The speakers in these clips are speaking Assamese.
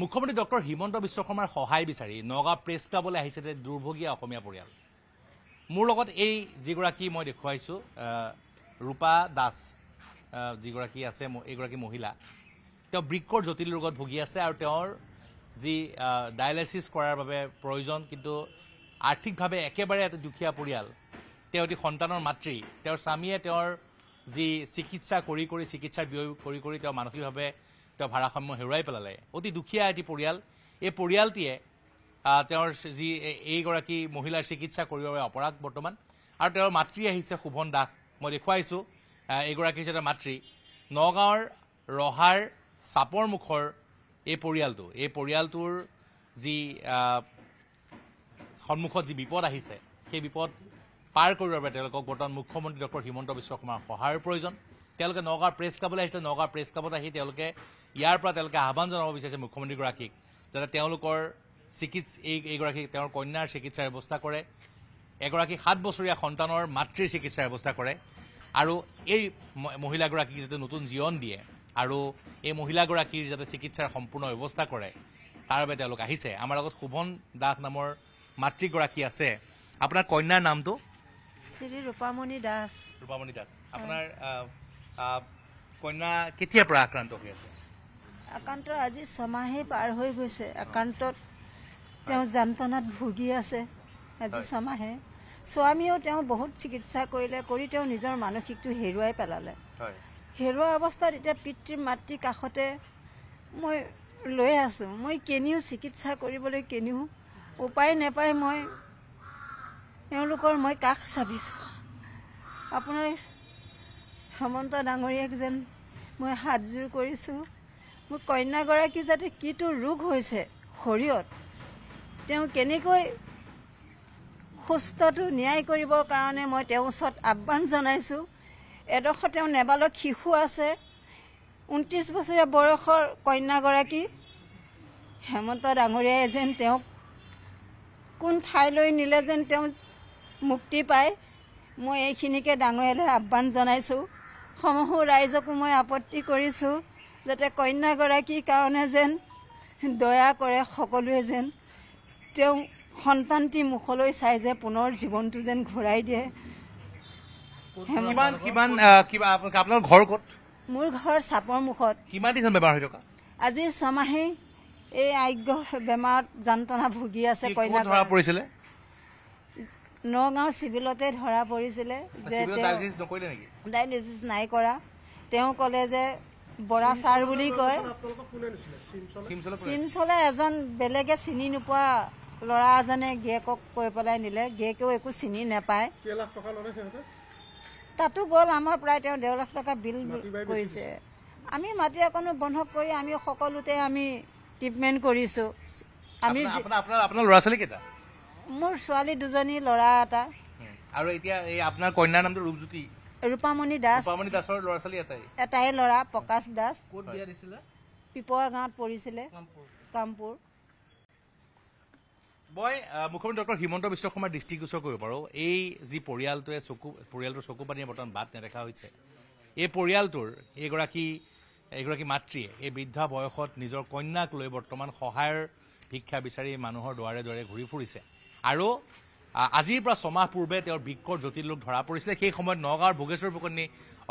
মুখ্যমন্ত্রী ডক্টর হিমন্ত বিশ্ব শর্মার সহায় বিচারি নগাঁ প্রেস ক্লাবলে আহিছে যে দুর্ভোগিয়া পরিয়াল মোর লগত এই যেগী মই দেখাইছো রূপা দাস যেগী আছে এগারী মহিলা তেও বৃক্ষর জটিল রোগত ভুগি আছে আর যাইলাইসিস করার বাবে প্রয়োজন কিন্তু আর্থিকভাবে একবারে এটা দুখিয়া পরিয়াল এটি সন্তানের মাতৃ স্বামীয় যি চিকিৎসা করে করে চিকিৎসার ব্যয় করে মানসিকভাবে তেওঁ ভাৰসাম্য হেৰুৱাই পেলালে অতি দুখীয়া এটি পৰিয়াল এই পৰিয়ালটিয়ে তেওঁৰ যি এইগৰাকী মহিলাৰ চিকিৎসা কৰিবৰ বাবে অপৰাধ বৰ্তমান আৰু তেওঁৰ মাতৃ আহিছে শোভন দাস মই দেখুৱাইছোঁ এইগৰাকী হৈছে মাতৃ নগাঁৱৰ ৰহাৰ চাপৰ মুখৰ এই পৰিয়ালটো এই পৰিয়ালটোৰ যি সন্মুখত যি বিপদ আহিছে সেই বিপদ পাৰ কৰিবৰ বাবে তেওঁলোকক বৰ্তমান মুখ্যমন্ত্ৰী ডক্টৰ হিমন্ত বিশ্ব শৰ্মাৰ সহায়ৰ প্ৰয়োজন তেওঁলোকে নগাঁৱৰ প্ৰেছ ক্লাবলৈ আহিছে নগাঁৱৰ প্ৰেছ ক্লাবত আহি তেওঁলোকে ইয়াৰ পৰা তেওঁলোকে আহ্বান জনাব বিচাৰিছে মুখ্যমন্ত্ৰীগৰাকীক যাতে তেওঁলোকৰ চিকিৎসা এই এইগৰাকী তেওঁৰ কন্যাৰ চিকিৎসাৰ ব্যৱস্থা কৰে এগৰাকী সাত বছৰীয়া সন্তানৰ মাতৃৰ চিকিৎসাৰ ব্যৱস্থা কৰে আৰু এই মহিলাগৰাকীক যাতে নতুন জীৱন দিয়ে আৰু এই মহিলাগৰাকীৰ যাতে চিকিৎসাৰ সম্পূৰ্ণ ব্যৱস্থা কৰে তাৰ বাবে তেওঁলোক আহিছে আমাৰ লগত শোভন দাস নামৰ মাতৃগৰাকী আছে আপোনাৰ কন্যাৰ নামটো শ্ৰী ৰূপামণি দাস ৰূপামণি দাস আপোনাৰ কন্যা কেতিয়াৰ পৰা আক্ৰান্ত হৈ আছে আক্ৰান্ত আজি ছমাহেই পাৰ হৈ গৈছে আক্ৰান্তত তেওঁ যন্ত্ৰণাত ভুগি আছে আজি ছমাহে স্বামীয়েও তেওঁ বহুত চিকিৎসা কৰিলে কৰি তেওঁ নিজৰ মানসিকটো হেৰুৱাই পেলালে হেৰুৱা অৱস্থাত এতিয়া পিতৃ মাতৃ কাষতে মই লৈ আছোঁ মই কেনিও চিকিৎসা কৰিবলৈ কেনিও উপায় নাপায় মই তেওঁলোকৰ মই কাষ চাবিছোঁ আপোনাৰ হেমন্ত ডাঙৰীয়াক যেন মই হাতযোৰ কৰিছোঁ মোৰ কন্যাগৰাকী যাতে কিটো ৰোগ হৈছে শৰীৰত তেওঁ কেনেকৈ সুস্থটো ন্যায় কৰিবৰ কাৰণে মই তেওঁৰ ওচৰত আহ্বান জনাইছোঁ এডোখৰ তেওঁ নেবালক শিশু আছে ঊনত্ৰিছ বছৰীয়া বয়সৰ কন্যাগৰাকী হেমন্ত ডাঙৰীয়াই যেন তেওঁক কোন ঠাইলৈ নিলে যেন তেওঁ মুক্তি পায় মই এইখিনিকে ডাঙৰীয়ালৈ আহ্বান জনাইছোঁ সমূহ ৰাইজকো মই আপত্তি কৰিছোঁ যাতে কন্যাগৰাকীৰ কাৰণে যেন দয়া কৰে সকলোৱে যেন তেওঁ সন্তানটি মুখলৈ চাই যে পুনৰ জীৱনটো যেন ঘূৰাই দিয়ে মোৰ ঘৰ চাপৰ মুখত আজি ছমাহেই এই আৰোগ্য বেমাৰত যন্ত্ৰণা ভুগি আছে কন্যা পৰিছিলে নগাঁও চিভিলতে ধৰা পৰিছিলে যে ডায়লিচিছ নাই কৰা তেওঁ ক'লে যে বৰা ছাৰ বুলি কয় চিমচলে এজন বেলেগে চিনি নোপোৱা ল'ৰা এজনে গিয়েকক কৈ পেলাই নিলে গিয়েকেও একো চিনি নাপায় তাতো গ'ল আমাৰ প্ৰায় তেওঁ ডেৰ লাখ টকা বিল কৰিছে আমি মাটি অকণো বন্ধক কৰি আমি সকলোতে আমি ট্ৰিটমেণ্ট কৰিছোঁ আমি ল'ৰা ছোৱালী মোৰ ছোৱালী দুজনী ল'ৰা এটা আৰু এতিয়া এই আপোনাৰ কন্যাৰ নামটো ৰূপজ্যোতি ৰূপামণি দাস ৰূপামণি দাসৰ ল'ৰা ছোৱালী এটাই এটাই ল'ৰা প্ৰকাশ দাস ক'ত বিয়া দিছিলে পিপৰা গাঁৱত পৰিছিলে কামপুৰ মই মুখ্যমন্ত্ৰী ডক্টৰ হিমন্ত বিশ্ব শৰ্মাৰ দৃষ্টিগোচৰ কৰিব পাৰোঁ এই যি পৰিয়ালটোৱে চকু পৰিয়ালটোৰ চকু পানীয়ে বৰ্তমান বাট নেদেখা হৈছে এই পৰিয়ালটোৰ এইগৰাকী এগৰাকী মাতৃয়ে এই বৃদ্ধা বয়সত নিজৰ কন্যাক লৈ বৰ্তমান সহায়ৰ ভিক্ষা বিচাৰি মানুহৰ দুৱাৰে দুৱাৰে ঘূৰি ফুৰিছে আৰু আজিৰ পৰা ছমাহ পূৰ্বে তেওঁৰ বিকৰ জটিল ৰোগ ধৰা পৰিছিলে সেই সময়ত নগাঁৱৰ ভোগেশ্বৰ ফুকনী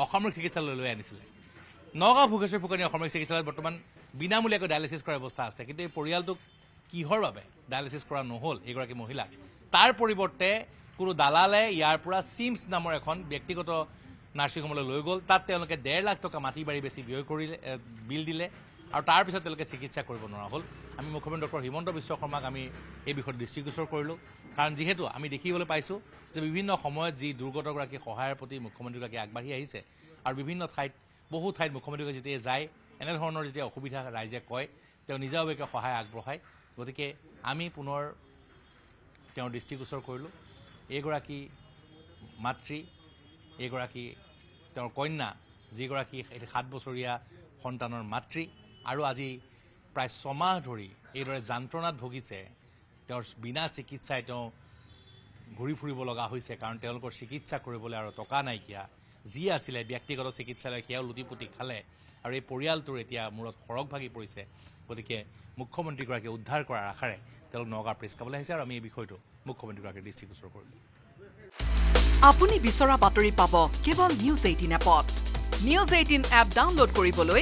অসামৰিক চিকিৎসালয়লৈ আনিছিলে নগাঁও ভোগেশ্বৰ ফুকনী অসামৰিক চিকিৎসালয়ত বৰ্তমান বিনামূলীয়াকৈ ডায়েলিচিছ কৰাৰ ব্যৱস্থা আছে কিন্তু এই পৰিয়ালটোক কিহৰ বাবে ডায়েলিচিছ কৰা নহ'ল এইগৰাকী মহিলাক তাৰ পৰিৱৰ্তে কোনো দালালে ইয়াৰ পৰা চিমছ নামৰ এখন ব্যক্তিগত নাৰ্ছিং হোমলৈ লৈ গ'ল তাত তেওঁলোকে ডেৰ লাখ টকা মাটি বাৰী বেছি ব্যয় কৰিলে বিল দিলে আৰু তাৰপিছত তেওঁলোকে চিকিৎসা কৰিব নোৱাৰা হ'ল আমি মুখ্যমন্ত্ৰী ডক্টৰ হিমন্ত বিশ্ব শৰ্মাক আমি এই বিষয়ত দৃষ্টিগোচৰ কৰিলোঁ কাৰণ যিহেতু আমি দেখিবলৈ পাইছোঁ যে বিভিন্ন সময়ত যি দুৰ্গতগৰাকী সহায়ৰ প্ৰতি মুখ্যমন্ত্ৰীগৰাকী আগবাঢ়ি আহিছে আৰু বিভিন্ন ঠাইত বহু ঠাইত মুখ্যমন্ত্ৰীগৰাকী যেতিয়া যায় এনেধৰণৰ যেতিয়া অসুবিধা ৰাইজে কয় তেওঁ নিজাববীয়াকৈ সহায় আগবঢ়ায় গতিকে আমি পুনৰ তেওঁৰ দৃষ্টিগোচৰ কৰিলোঁ এইগৰাকী মাতৃ এইগৰাকী তেওঁৰ কন্যা যিগৰাকী সাত বছৰীয়া সন্তানৰ মাতৃ আৰু আজি প্ৰায় ছমাহ ধৰি এইদৰে যন্ত্ৰণাত ভুগিছে তেওঁৰ বিনা চিকিৎসাই তেওঁ ঘূৰি ফুৰিব লগা হৈছে কাৰণ তেওঁলোকৰ চিকিৎসা কৰিবলৈ আৰু টকা নাইকিয়া যি আছিলে ব্যক্তিগত চিকিৎসালয় সেয়াও লুটি পুতি খালে আৰু এই পৰিয়ালটোৰ এতিয়া মূৰত সৰগ ভাগি পৰিছে গতিকে মুখ্যমন্ত্ৰীগৰাকীয়ে উদ্ধাৰ কৰাৰ আশাৰে তেওঁলোক নগাঁৱৰ প্ৰেছ ক্লাবলৈ আহিছে আৰু আমি এই বিষয়টো মুখ্যমন্ত্ৰীগৰাকীৰ দৃষ্টিগোচৰ কৰিলোঁ আপুনি বিচৰা বাতৰি পাব কেৱল নিউজ এইটিন এপত নিউজ এইটিন এপ ডাউনলোড কৰিবলৈ